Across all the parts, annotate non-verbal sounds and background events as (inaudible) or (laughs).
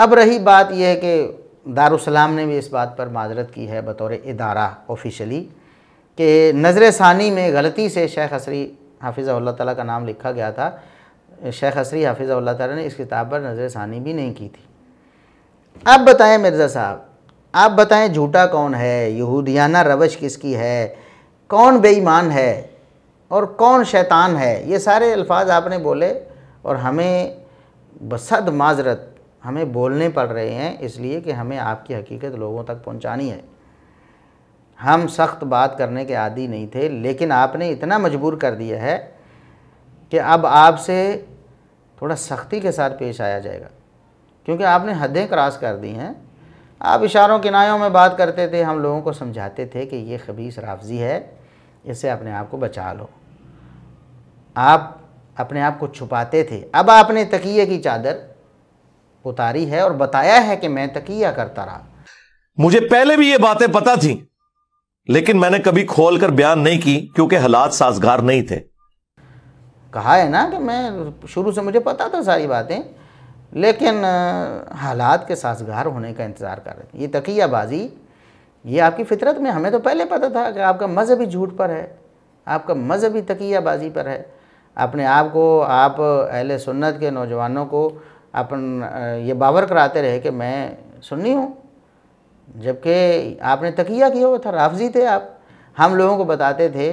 अब रही बात यह है कि दारुसलाम ने भी इस बात पर माजरत की है बतौर इदारा ऑफिशली कि नज़र षानी में गलती से शेख असरी हाफिज़ ताली का नाम लिखा गया था शेख असरी हाफिज़ तला ने इस किताब पर नज़र षानी भी नहीं की थी आप बताएं मिर्ज़ा साहब आप बताएं झूठा कौन है यहूदियाना रवश किसकी है कौन बेईमान है और कौन शैतान है ये सारे अल्फाज आपने बोले और हमें बसद माजरत हमें बोलने पड़ रहे हैं इसलिए कि हमें आपकी हकीकत लोगों तक पहुंचानी है हम सख्त बात करने के आदि नहीं थे लेकिन आपने इतना मजबूर कर दिया है कि अब आपसे थोड़ा सख्ती के साथ पेश आया जाएगा क्योंकि आपने हदें क्रॉस कर दी हैं आप इशारों किनायों में बात करते थे हम लोगों को समझाते थे कि ये खबीस राफजी है इससे अपने आप को बचा लो आप अपने आप को छुपाते थे अब आपने तकिए की चादर उतारी है और बताया है कि मैं तकिया करता रहा मुझे पहले भी ये बातें पता थी लेकिन मैंने कभी खोल कर बयान नहीं की क्योंकि हालात साजगार नहीं थे कहा है ना कि मैं शुरू से मुझे पता था सारी बातें लेकिन हालात के साजगार होने का इंतज़ार कर रहे थे ये तकियाबाजी ये आपकी फितरत में हमें तो पहले पता था कि आपका मज़हबी झूठ पर है आपका मज़हबी तकियाबाजी पर है अपने आप को आप अहल सुन्नत के नौजवानों को अपन ये बावर कराते रहे कि मैं सुन्नी हूँ जबकि आपने तकिया किया हुआ था राफजी थे आप हम लोगों को बताते थे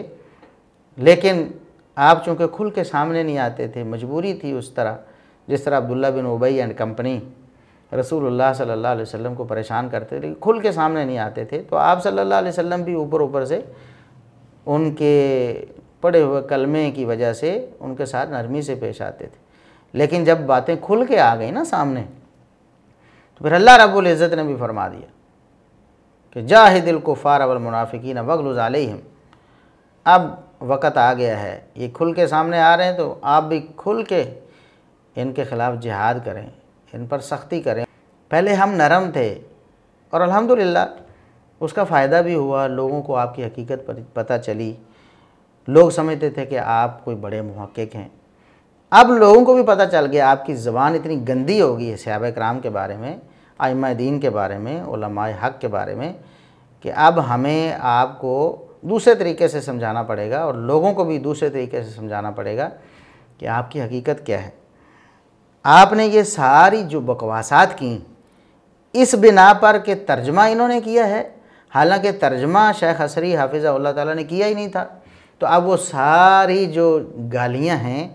लेकिन आप चूँकि खुल के सामने नहीं आते थे मजबूरी थी उस तरह जिस तरह Abdullah bin Ubay and company रसूलुल्लाह सल्लल्लाहु अलैहि वसल्लम को परेशान करते थे खुल के सामने नहीं आते थे तो आप सल्लल्लाहु अलैहि वसल्लम भी ऊपर ऊपर से उनके पड़े हुए कलमे की वजह से उनके साथ नरमी से पेश आते थे लेकिन जब बातें खुल के आ गई ना सामने तो फिर अल्लाह रब्बुल इज़्ज़त ने भी फरमा दिया कि जाहिदिल कुफ़ार अवल मुनाफिकीन वगलुज़ अलैहिम अब वक़्त आ गया है ये खुल के सामने आ रहे हैं तो आप भी खुल के इनके ख़िलाफ़ जिहाद करें इन पर सख्ती करें पहले हम नरम थे और अल्हम्दुलिल्लाह उसका फ़ायदा भी हुआ लोगों को आपकी हकीकत पर पता चली लोग समझते थे कि आप कोई बड़े महक़ हैं अब लोगों को भी पता चल गया आपकी ज़बान इतनी गंदी हो गई है सयाब कराम के बारे में आयमा दीन के बारे में ओलमाए हक के बारे में कि अब हमें आपको दूसरे तरीके से समझाना पड़ेगा और लोगों को भी दूसरे तरीके से समझाना पड़ेगा कि आपकी हकीकत क्या है आपने ये सारी जो बकवासात की इस बिना पर के तर्जमा इन्होंने किया है हालांकि तर्जमा शेख हसरी हाफिज़ा ताला ने किया ही नहीं था तो अब वो सारी जो गालियाँ हैं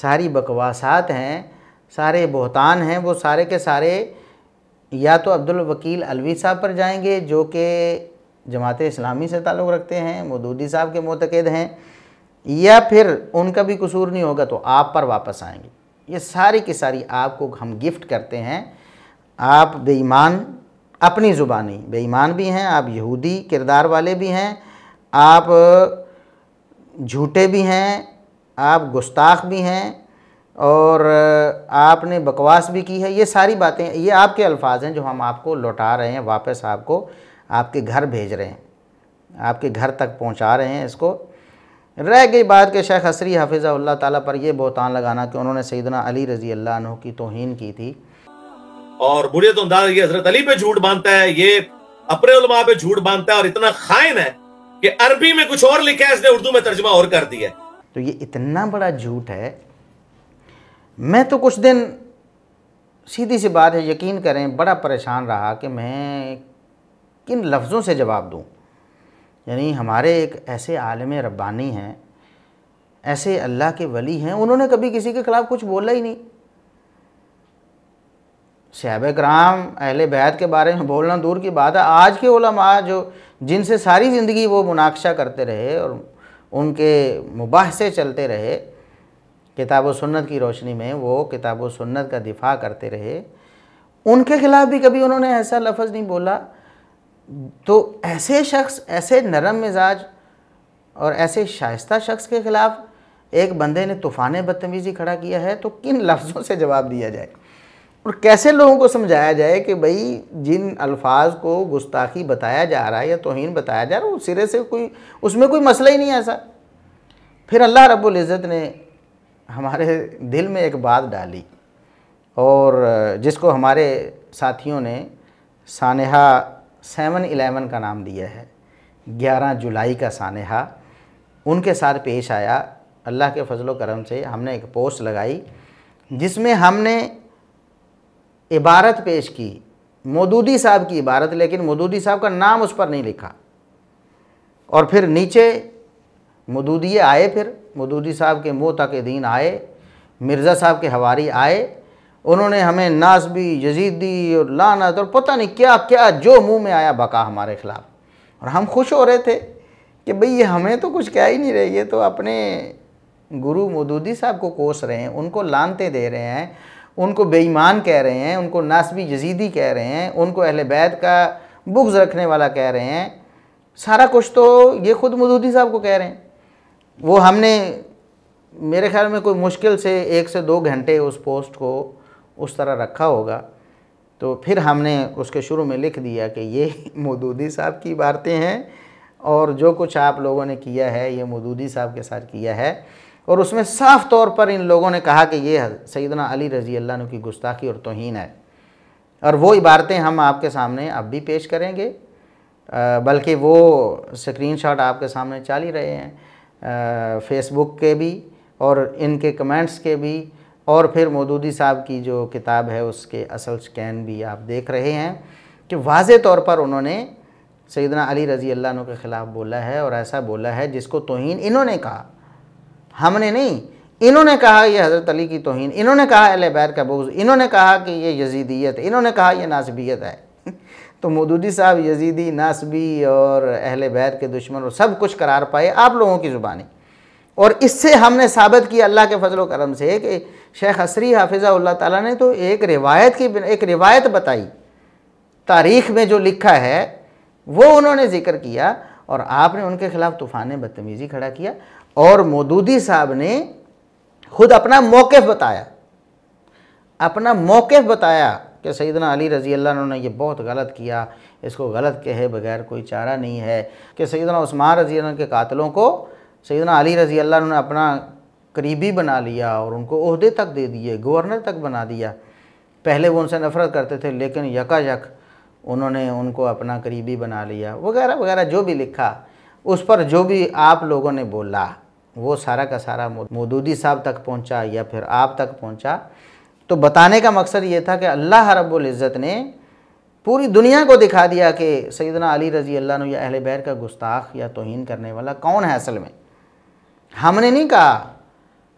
सारी बकवासात हैं सारे बहतान हैं वो सारे के सारे या तो अब्दुल वकील अलवी साहब पर जाएंगे जो कि जमात इस्लामी से ताल्लुक़ रखते हैं मदूदी साहब के मतकद हैं या फिर उनका भी कसूर नहीं होगा तो आप पर वापस आएंगे ये सारी की सारी आपको हम गिफ्ट करते हैं आप बेईमान अपनी ज़ुबानी बेईमान भी हैं आप यहूदी किरदार वाले भी हैं आप झूठे भी हैं आप गुस्ताख भी हैं और आपने बकवास भी की है ये सारी बातें ये आपके अल्फाज हैं जो हम आपको लौटा रहे हैं वापस आपको आपके घर भेज रहे हैं आपके घर तक पहुंचा रहे हैं इसको रह गई बात के शेख हसरी हफिज़ा ताला पर यह बोतान लगाना कि उन्होंने सईदना अली रजी अल्लाह की तोहन की थी और बुरे तो ये हजरत अली पे झूठ बांधता है ये अपने पर पे झूठ बांधता है और इतना खाइन है कि अरबी में कुछ और लिखा है इसने उर्दू में तर्जमा और कर दिया है तो ये इतना बड़ा झूठ है मैं तो कुछ दिन सीधी सी बात है यकीन करें बड़ा परेशान रहा कि मैं किन लफ्ज़ों से जवाब दूं यानी हमारे एक ऐसे आलम रब्बानी हैं ऐसे अल्लाह के वली हैं उन्होंने कभी किसी के ख़िलाफ़ कुछ बोला ही नहीं सहाब कराम अहल बैत के बारे में बोलना दूर की बात है आज के ओलमा जो जिनसे सारी ज़िंदगी वो मुनाक्षा करते रहे और उनके मुबासे चलते रहे किताब सुन्नत की रोशनी में वो किताब सुन्नत का दिफा करते रहे उनके खिलाफ भी कभी उन्होंने ऐसा लफ्ज़ नहीं बोला तो ऐसे शख्स ऐसे नरम मिजाज और ऐसे शाइस्ता शख्स के ख़िलाफ़ एक बंदे ने तूफ़ान बदतमीज़ी खड़ा किया है तो किन लफ्ज़ों से जवाब दिया जाए और कैसे लोगों को समझाया जाए कि भाई जिन अल्फाज को गुस्ताखी बताया जा रहा है या तोहन बताया जा रहा है वो सिरे से कोई उसमें कोई मसला ही नहीं ऐसा फिर अल्लाह रब्बुल इज़्ज़त ने हमारे दिल में एक बात डाली और जिसको हमारे साथियों ने सानहा सेवन एलेवन का नाम दिया है ग्यारह जुलाई का सानहा उनके साथ पेश आया अल्लाह के फजल करम से हमने एक पोस्ट लगाई जिसमें हमने इबारत पेश की मदूदी साहब की इबारत लेकिन मदूदी साहब का नाम उस पर नहीं लिखा और फिर नीचे मदूदी आए फिर मदूदी साहब के मोह तक दीन आए मिर्ज़ा साहब के हवारी आए उन्होंने हमें नासबी यजीदी और लानत और पता नहीं क्या क्या जो मुंह में आया बका हमारे ख़िलाफ़ और हम खुश हो रहे थे कि भाई ये हमें तो कुछ कह ही नहीं रहे ये तो अपने गुरु मदूदी साहब को कोस रहे हैं उनको लानते दे रहे हैं उनको बेईमान कह रहे हैं उनको नासबी जजीदी कह रहे हैं उनको अहल बैत का बुग्ज़ रखने वाला कह रहे हैं सारा कुछ तो ये खुद मदूदी साहब को कह रहे हैं वो हमने मेरे ख्याल में कोई मुश्किल से एक से दो घंटे उस पोस्ट को उस तरह रखा होगा तो फिर हमने उसके शुरू में लिख दिया कि ये (laughs) मदूदी साहब की बातें हैं और जो कुछ आप लोगों ने किया है ये मदूदी साहब के साथ किया है और उसमें साफ तौर पर इन लोगों ने कहा कि ये सैदना अली रज़ी अल्लाह की गुस्ताखी और तोहन है और वो इबारतें हम आपके सामने अब भी पेश करेंगे बल्कि वो स्क्रीनशॉट आपके सामने चाल ही रहे हैं फेसबुक के भी और इनके कमेंट्स के भी और फिर मोदूदी साहब की जो किताब है उसके असल स्कैन भी आप देख रहे हैं कि वाज तौर पर उन्होंने सैदना अली रज़ी अल्लाह के ख़िलाफ़ बोला है और ऐसा बोला है जिसको तोहन इन्होंने कहा हमने नहीं इन्होंने कहा यह हज़रत अली की तोहन इन्होंने कहा अल बैर का बोझ इन्होंने कहा कि ये यजीदियत इन्होंने कहा यह नासबियत है (laughs) तो मदूदी साहब यजीदी नासबी और अहल बैर के दुश्मन और सब कुछ करार पाए आप लोगों की ज़ुबानी और इससे हमने साबित किया अल्लाह के फजल करम से कि शेख हसरी हाफिज़ा ताली ने तो एक रिवायत की एक रिवायत बताई तारीख में जो लिखा है वो उन्होंने जिक्र किया और आपने उनके खिलाफ तूफ़ान बदतमीज़ी खड़ा किया और मोदूदी साहब ने खुद अपना मौक़ बताया अपना मौक़ बताया कि सईदना अली रज़ी अल्लाह ने यह बहुत गलत किया इसको गलत कहे बगैर कोई चारा नहीं है कि सईदना उस्मान रज़ी के कातलों को सईदना अली रज़ी अल्लाह ने अपना करीबी बना लिया और उनको अहदे तक दे दिए गवर्नर तक बना दिया पहले वो उनसे नफरत करते थे लेकिन यक उन्होंने उनको अपना करीबी बना लिया वगैरह वगैरह जो भी लिखा उस पर जो भी आप लोगों ने बोला वो सारा का सारा मोदूदी साहब तक पहुंचा या फिर आप तक पहुंचा तो बताने का मकसद ये था कि अल्लाह इज़्ज़त ने पूरी दुनिया को दिखा दिया कि सैदना अली रज़ी अल्लाह या अहले बैर का गुस्ताख या तोहन करने वाला कौन है असल में हमने नहीं कहा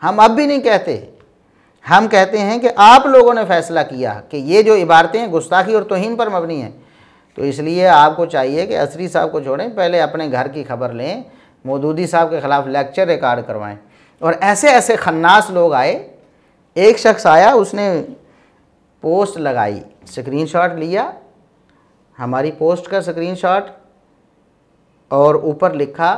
हम अब भी नहीं कहते हम कहते हैं कि आप लोगों ने फैसला किया कि ये जो इबारतें गुस्ताखी और तोहन पर मबनी हैं तो इसलिए आपको चाहिए कि असरी साहब को छोड़ें पहले अपने घर की खबर लें मौदूदी साहब के ख़िलाफ़ लेक्चर रिकॉर्ड करवाएं और ऐसे ऐसे खन्नास लोग आए एक शख्स आया उसने पोस्ट लगाई स्क्रीनशॉट लिया हमारी पोस्ट का स्क्रीनशॉट और ऊपर लिखा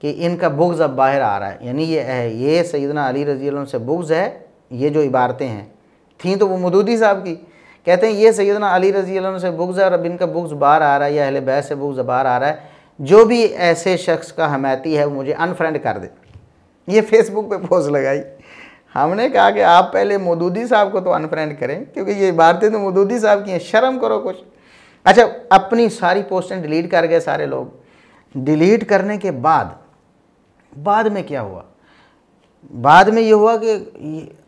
कि इनका बुग्ज़ अब बाहर आ रहा है यानी ये है ये सैदना अली रजी से बुग्ज़ है ये जो इबारतें हैं थी तो वो मदूदी साहब की कहते हैं ये सैदना अली रजी से बुग्ज़ है और अब इनका बुग्ज़ बाहर आ रहा है या अहल बैस से बुग्ज़ बाहर आ रहा है जो भी ऐसे शख्स का हमायती है वो मुझे अनफ्रेंड कर दे ये फेसबुक पे पोस्ट लगाई हमने कहा कि आप पहले मोदूदी साहब को तो अनफ्रेंड करें क्योंकि ये इबारतें तो मोदूदी साहब की हैं शर्म करो कुछ अच्छा अपनी सारी पोस्टें डिलीट कर गए सारे लोग डिलीट करने के बाद बाद में क्या हुआ बाद में ये हुआ कि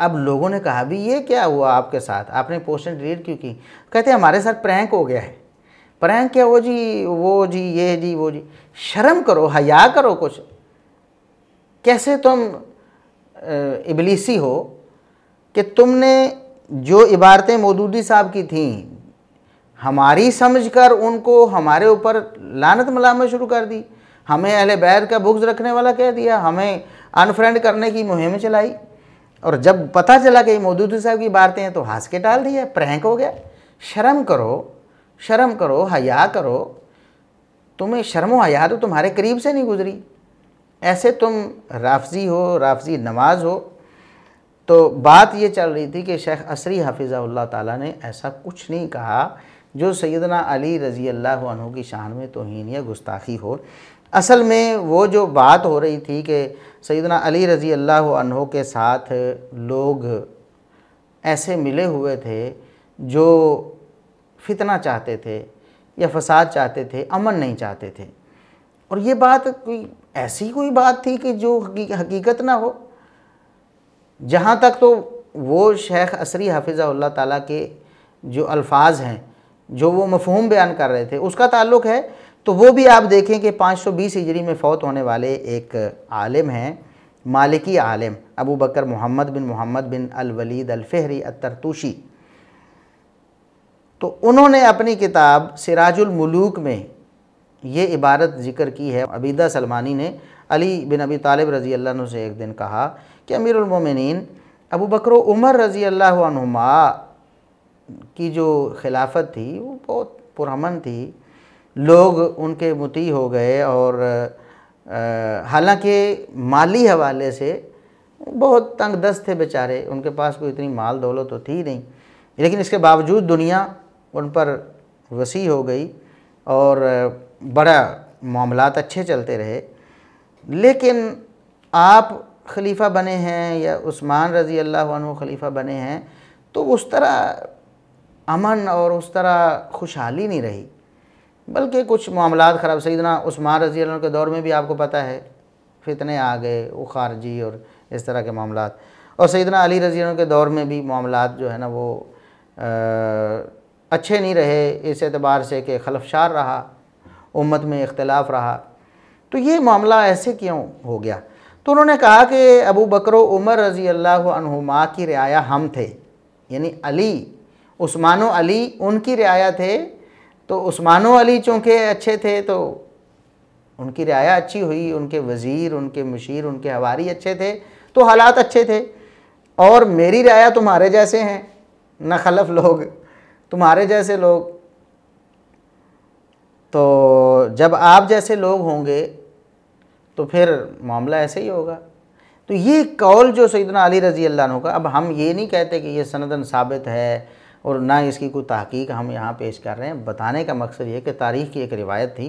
अब लोगों ने कहा भी ये क्या हुआ आपके साथ आपने पोस्टें डिलीट क्यों की कहते हमारे साथ प्रैंक हो गया है पराया क्या वो जी वो जी ये जी वो जी शर्म करो हया करो कुछ कैसे तुम इबलीसी हो कि तुमने जो इबारतें मौदूदी साहब की थीं हमारी समझकर उनको हमारे ऊपर लानत मलामा शुरू कर दी हमें अहल बैर का बुग्ज रखने वाला कह दिया हमें अनफ्रेंड करने की मुहिम चलाई और जब पता चला कि मौदूदी साहब की इबारतें हैं तो हंस के डाल दिया प्रैंक हो गया शर्म करो शर्म करो हया करो तुम्हें शर्म हया तो तुम्हारे करीब से नहीं गुजरी ऐसे तुम राफजी हो राफजी नमाज हो तो बात ये चल रही थी कि शेख असरी हाफिज़ाल्ला ताला ने ऐसा कुछ नहीं कहा जो सैदना अली रज़ी अल्लाह अनहों की शान में तोहन या गुस्ताखी हो असल में वो जो बात हो रही थी कि सैदना अली रज़ी अल्लाह अनहों के साथ लोग ऐसे मिले हुए थे जो फितना चाहते थे या फसाद चाहते थे अमन नहीं चाहते थे और ये बात कोई ऐसी कोई बात थी कि जो हकीकत ना हो जहाँ तक तो वो शेख असरी हाफिज़ा ताला के जो अल्फाज हैं जो वो मफहूम बयान कर रहे थे उसका ताल्लुक है तो वो भी आप देखें कि 520 सौ हिजरी में फ़ौत होने वाले एक आलिम हैं मालिकी आलिम Abu Bakr Muhammad bin Muhammad bin al-Walid al-Fihri al-Turtushi तो उन्होंने अपनी किताब सिराजुल मुलूक में ये इबारत जिक्र की है अबीदा सलमानी ने अली बिन अबी तालिब रज़ी अल्लाह से एक दिन कहा कि अमीरमिन अबू बकर उमर रज़ी अल्लाहुमा की जो खिलाफत थी वो बहुत पुरमन थी लोग उनके मुती हो गए और हालांकि माली हवाले से बहुत तंग दस्त थे बेचारे उनके पास कोई इतनी माल दौलत तो थी नहीं लेकिन इसके बावजूद दुनिया उन पर वसी हो गई और बड़ा मामला अच्छे चलते रहे लेकिन आप खलीफा बने हैं या उस्मान रज़ी अल्लाह खलीफा बने हैं तो उस तरह अमन और उस तरह खुशहाली नहीं रही बल्कि कुछ मामला ख़राब सईदना उस्मान रजी के दौर में भी आपको पता है फितने आ गए वो खारजी और इस तरह के मामला और सईदना अली रजी के दौर में भी मामला जो है ना वो आ, अच्छे नहीं रहे इस एतबार से कि खलफशार रहा उम्मत में इख्तलाफ रहा तो ये मामला ऐसे क्यों हो गया तो उन्होंने कहा कि अबू बकर उमर रज़ी अल्लाहुमा की रियाया हम थे यानी अली उस्मान अली उनकी रियाया थे तो उस्मान अली चूँकि अच्छे थे तो उनकी रियाया अच्छी हुई उनके वज़ीर उनके मशीर उनके हवारी अच्छे थे तो हालात अच्छे थे और मेरी रियाया तुम्हारे जैसे हैं न खलफ लोग तुम्हारे जैसे लोग तो जब आप जैसे लोग होंगे तो फिर मामला ऐसे ही होगा तो ये कौल जो सैदना अली रज़ी अल्लाह का अब हम ये नहीं कहते कि ये सनदन साबित है और ना इसकी कोई तहकीक हम यहाँ पेश कर रहे हैं बताने का मकसद ये कि तारीख़ की एक रिवायत थी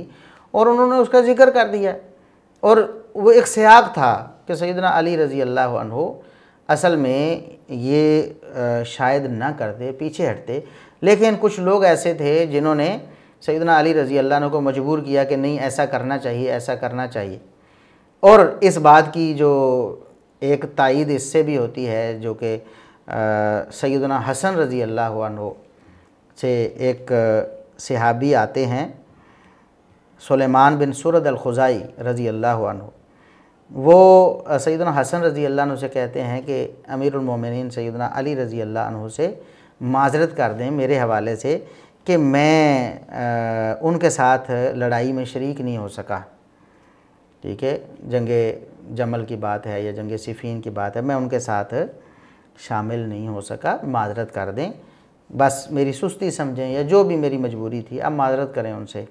और उन्होंने उसका जिक्र कर दिया और वो एक सयाग था कि सैदना अली रज़ी अल्लाह असल में ये शायद ना करते पीछे हटते लेकिन कुछ लोग ऐसे थे जिन्होंने सैदना अली रज़ी अल्लाह को मजबूर किया कि नहीं ऐसा करना चाहिए ऐसा करना चाहिए और इस बात की जो एक तइद इससे भी होती है जो कि सैदना हसन रज़ी अल्लाह से एक सिहाबी आते हैं सुलेमान बिन सुरद अलखुज़ाई रज़ी अल्लाह वो सैदना हसन रज़ी अल्लाह से कहते हैं कि अमीरमिन सैदना अली रज़ी अल्लाह से माजरत कर दें मेरे हवाले से कि मैं आ, उनके साथ लड़ाई में शरीक नहीं हो सका ठीक है जंग जमल की बात है या जंग सिफीन की बात है मैं उनके साथ शामिल नहीं हो सका माजरत कर दें बस मेरी सुस्ती समझें या जो भी मेरी मजबूरी थी अब माजरत करें उनसे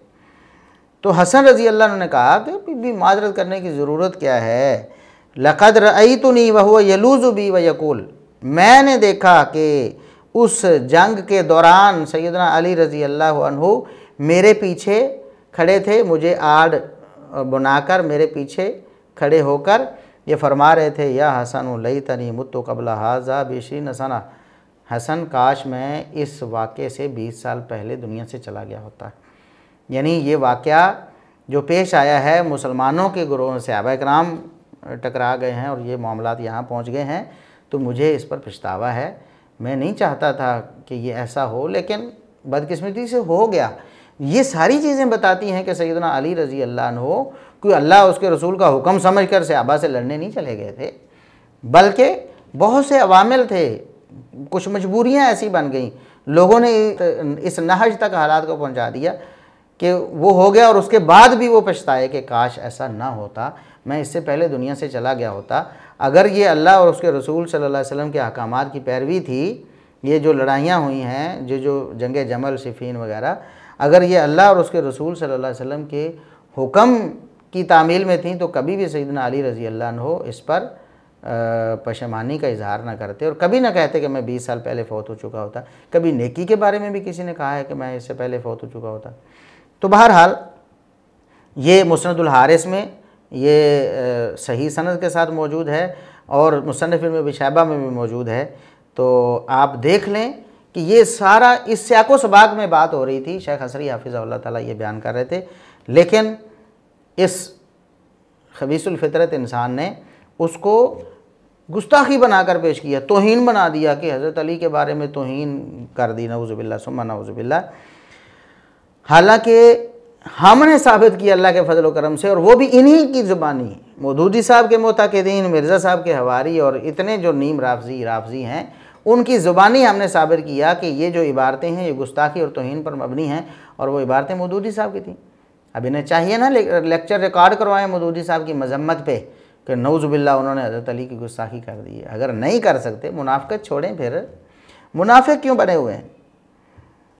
तो हसन रजी अल्लाह ने कहा कि भी माजरत करने की ज़रूरत क्या है लकद रई तो नहीं वह यलूज़ भी व यकूल मैंने देखा कि उस जंग के दौरान सैदना अली रज़ी अल्लाह मेरे पीछे खड़े थे मुझे आड़ बनाकर मेरे पीछे खड़े होकर ये फरमा रहे थे या हसन लई तनी मुतो कबला हाजा बेशी नसना हसन काश मैं इस वाक़े से 20 साल पहले दुनिया से चला गया होता यानी ये वाक़ जो पेश आया है मुसलमानों के गुरोह से आबा कराम टकरा गए हैं और ये मामला यहाँ पहुँच गए हैं तो मुझे इस पर पछतावा है मैं नहीं चाहता था कि ये ऐसा हो लेकिन बदकिस्मती से हो गया ये सारी चीज़ें बताती हैं कि सैदना अली रज़ी अल्लाह हो कि अल्लाह उसके रसूल का हुक्म समझ कर सहाबा से लड़ने नहीं चले गए थे बल्कि बहुत से अवामिल थे कुछ मजबूरियाँ ऐसी बन गई लोगों ने इस नहज तक हालात को पहुँचा दिया कि वो हो गया और उसके बाद भी वो पछताए कि काश ऐसा ना होता मैं इससे पहले दुनिया से चला गया होता अगर ये अल्लाह और उसके रसूल सल्लल्लाहु अलैहि वसल्लम के अहकाम की पैरवी थी ये जो लड़ाइयाँ हुई हैं जो जो जंग जमल सिफीन वगैरह अगर ये अल्लाह और उसके रसूल सल्ला वसम के हुक्म की तामील में थी तो कभी भी सैदना अली रज़ी अल्लाह इस पर पशमानी का इजहार ना करते और कभी ना कहते कि मैं 20 साल पहले फ़ौत हो चुका होता कभी नेकी के बारे में भी किसी ने कहा है कि मैं इससे पहले फ़ौत हो चुका होता तो बहरहाल ये मुसनदुल हारिस में ये सही सनद के साथ मौजूद है और मुसनफ़ में शैबा में भी मौजूद है तो आप देख लें कि ये सारा इस स्याको सबाक में बात हो रही थी शेख हसरी हाफिज़ अल्लाह ताला ये बयान कर रहे थे लेकिन इस खबीसुलफ़ितरत इंसान ने उसको गुस्ताखी बनाकर पेश किया तोहन बना दिया कि हज़रत अली के बारे में तोहन कर दी नवज़बिल्ला सुमा नवज़बिल्ला हालांकि हमने साबित किया अल्लाह के फजल करम से और वो भी इन्हीं की ज़ुबानी मोदूदी साहब के मोताकदीन मिर्ज़ा साहब के हवारी और इतने जो नीम राफजी राफजी हैं उनकी ज़ुबानी हमने साबित किया कि ये जो इबारतें हैं ये गुस्ताखी और तोहन पर मबनी हैं और वो इबारतें मदूदी साहब की थी अब इन्हें चाहिए ना लेक्चर रिकॉर्ड करवाएं मदूदी साहब की मजम्मत पे कि नौजुबिल्ला उन्होंने हज़रत अली की गुस्ताखी कर दी है अगर नहीं कर सकते मुनाफ़त छोड़ें फिर मुनाफे क्यों बने हुए हैं